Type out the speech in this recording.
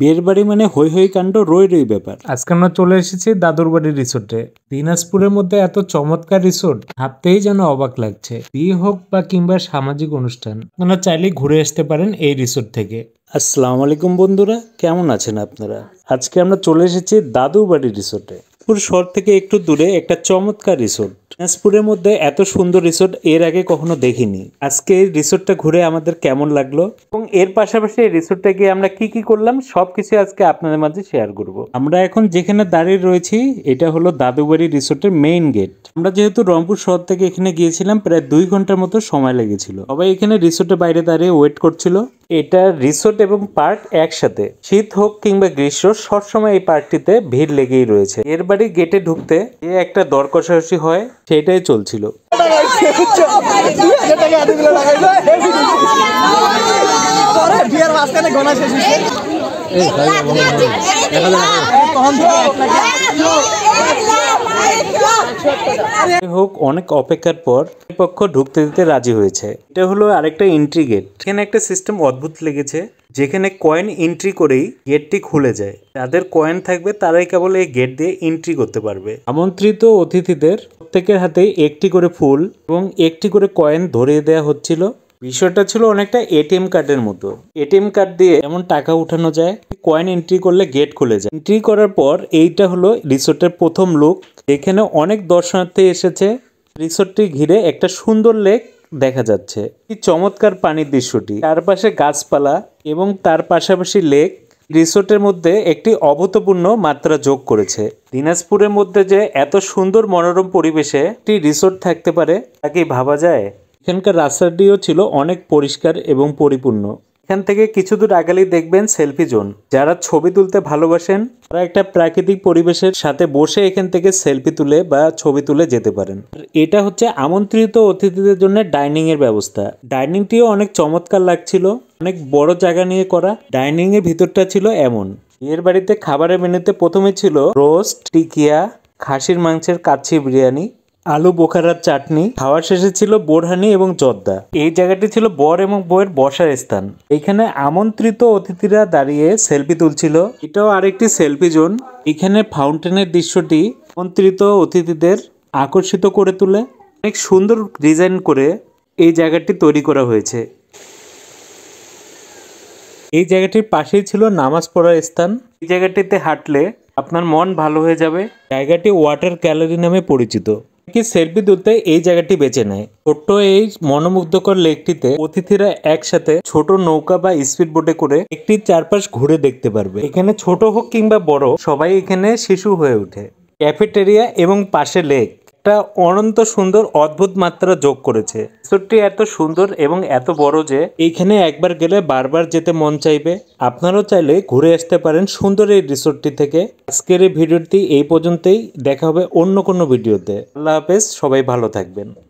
বিয়ের বাড়ি মানে হই হই কাণ্ড রই রই ব্যাপার আজকে আমরা চলে এসেছি দাদুর বাড়ি রিসোর্টে দিনাজপুরের মধ্যে এত চমৎকার রিসোর্ট হাঁটতেই যেন অবাক লাগছে বিয়ে হোক বা কিংবা সামাজিক অনুষ্ঠান আপনারা চাইলে ঘুরে আসতে পারেন এই রিসোর্ট থেকে আসসালামু আলাইকুম বন্ধুরা কেমন আছেন আপনারা আজকে আমরা চলে এসেছি দাদু বাড়ি রিসোর্টে দিনাজপুর শহর থেকে একটু দূরে একটা চমৎকার রিসোর্ট দিনাজপুরের মধ্যে এত সুন্দর রিসোর্ট এর আগে কখনো দেখিনি আজকে এই রিসোর্টটা ঘুরে আমাদের কেমন লাগলো এবং এর পাশাপাশি এই রিসোর্টটা গিয়ে আমরা কি কি করলাম সব কিছু আজকে আপনাদের মাঝে শেয়ার করব আমরা এখন যেখানে দাঁড়িয়ে রয়েছি এটা হলো দাদুবাড়ি রিসোর্টের মেইন গেট আমরা যেহেতু রংপুর শহর থেকে এখানে গিয়েছিলাম প্রায় দুই ঘন্টার মতো সময় লেগেছিল সবাই এখানে রিসোর্টের বাইরে দাঁড়িয়ে ওয়েট করছিল এটা রিসোর্ট এবং পার্ক একসাথে শীত হোক কিংবা গ্রীষ্ম সবসময় এই পার্কটিতে ভিড় লেগেই রয়েছে এর বাড়ি গেটে ঢুকতে যে একটা দর কষাকষি হয় সেটাই চলছিল হোক অনেক অপেক্ষার পর পক্ষ ঢুকতে দিতে রাজি হয়েছে এটা হলো আরেকটা এন্ট্রি গেট এখানে একটা সিস্টেম অদ্ভুত লেগেছে যেখানে কয়েন এন্ট্রি করেই গেটটি খুলে যায় যাদের কয়েন থাকবে তারাই কেবল এই গেট দিয়ে এন্ট্রি করতে পারবে আমন্ত্রিত অতিথিদের প্রত্যেকের হাতে একটি করে ফুল এবং একটি করে কয়েন ধরিয়ে দেওয়া হচ্ছিল বিষয়টা ছিল অনেকটা এটিএম কার্ডের মতো এটিএম কার্ড দিয়ে এমন টাকা উঠানো যায় কয়েন এন্ট্রি করলে গেট খুলে যায় এন্ট্রি করার পর এইটা হলো রিসোর্টের প্রথম লুক এখানে অনেক দর্শনার্থী এসেছে রিসোর্টটি ঘিরে একটা সুন্দর লেক দেখা যাচ্ছে কি চমৎকার পানির দৃশ্যটি চারপাশে গাছপালা এবং তার পাশাপাশি লেক রিসোর্টের মধ্যে একটি অভূতপূর্ণ মাত্রা যোগ করেছে দিনাজপুরের মধ্যে যে এত সুন্দর মনোরম পরিবেশে একটি রিসোর্ট থাকতে পারে তাকে ভাবা যায় এখানকার রাস্তাটিও ছিল অনেক পরিষ্কার এবং পরিপূর্ণ এখান থেকে কিছু দূর আগালেই দেখবেন সেলফি জোন যারা ছবি তুলতে ভালোবাসেন তারা একটা প্রাকৃতিক পরিবেশের সাথে বসে এখান থেকে সেলফি তুলে বা ছবি তুলে যেতে পারেন এটা হচ্ছে আমন্ত্রিত অতিথিদের জন্য ডাইনিং এর ব্যবস্থা ডাইনিংটিও অনেক চমৎকার লাগছিল অনেক বড় জায়গা নিয়ে করা ডাইনিং এর ভিতরটা ছিল এমন এর বাড়িতে খাবারের মেনুতে প্রথমে ছিল রোস্ট টিকিয়া খাসির মাংসের কাচ্ছি বিরিয়ানি আলু বোখারার চাটনি খাওয়ার শেষে ছিল বোরহানি এবং জর্দা এই জায়গাটি ছিল বর এবং বইয়ের বসার স্থান এখানে আমন্ত্রিত অতিথিরা দাঁড়িয়ে সেলফি তুলছিল এটাও আরেকটি সেলফি জোন এখানে ফাউন্টেনের দৃশ্যটি আমন্ত্রিত অতিথিদের আকর্ষিত করে তুলে অনেক সুন্দর ডিজাইন করে এই জায়গাটি তৈরি করা হয়েছে এই জায়গাটির পাশেই ছিল নামাজ পড়ার স্থান এই জায়গাটিতে হাঁটলে আপনার মন ভালো হয়ে যাবে জায়গাটি ওয়াটার ক্যালারি নামে পরিচিত কি সেলফি তুলতে এই জায়গাটি বেছে নেয় ছোট্ট এই মনোমুগ্ধকর লেকটিতে অতিথিরা একসাথে ছোট নৌকা বা স্পিড বোটে করে একটি চারপাশ ঘুরে দেখতে পারবে এখানে ছোট হোক কিংবা বড় সবাই এখানে শিশু হয়ে ওঠে ক্যাফেটেরিয়া এবং পাশে লেক একটা অনন্ত সুন্দর অদ্ভুত মাত্রা যোগ করেছে রিসোর্টটি এত সুন্দর এবং এত বড় যে এইখানে একবার গেলে বারবার যেতে মন চাইবে আপনারাও চাইলে ঘুরে আসতে পারেন সুন্দর এই রিসোর্টটি থেকে আজকের এই ভিডিওটি এই পর্যন্তই দেখা হবে অন্য কোনো ভিডিওতে আল্লাহ হাফেজ সবাই ভালো থাকবেন